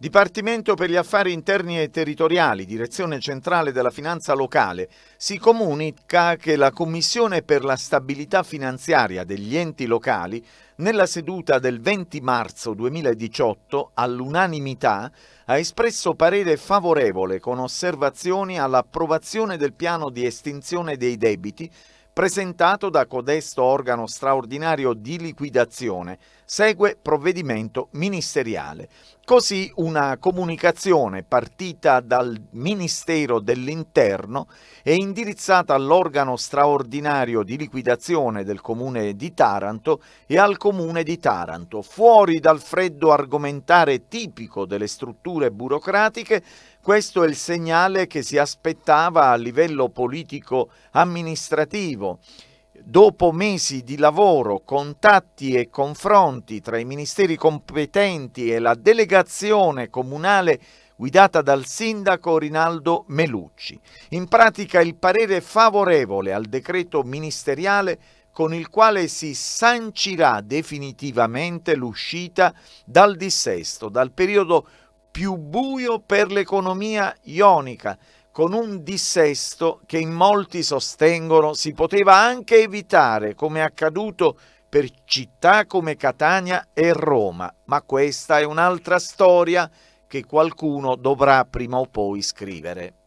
Dipartimento per gli affari interni e territoriali, direzione centrale della finanza locale, si comunica che la Commissione per la stabilità finanziaria degli enti locali, nella seduta del 20 marzo 2018, all'unanimità, ha espresso parere favorevole con osservazioni all'approvazione del piano di estinzione dei debiti presentato da codesto organo straordinario di liquidazione, segue provvedimento ministeriale. Così una comunicazione partita dal Ministero dell'Interno e indirizzata all'organo straordinario di liquidazione del Comune di Taranto e al Comune di Taranto, fuori dal freddo argomentare tipico delle strutture burocratiche, questo è il segnale che si aspettava a livello politico amministrativo Dicevo, dopo mesi di lavoro, contatti e confronti tra i ministeri competenti e la delegazione comunale guidata dal sindaco Rinaldo Melucci. In pratica il parere favorevole al decreto ministeriale con il quale si sancirà definitivamente l'uscita dal dissesto, dal periodo più buio per l'economia ionica, con un dissesto che in molti sostengono si poteva anche evitare, come è accaduto per città come Catania e Roma, ma questa è un'altra storia che qualcuno dovrà prima o poi scrivere.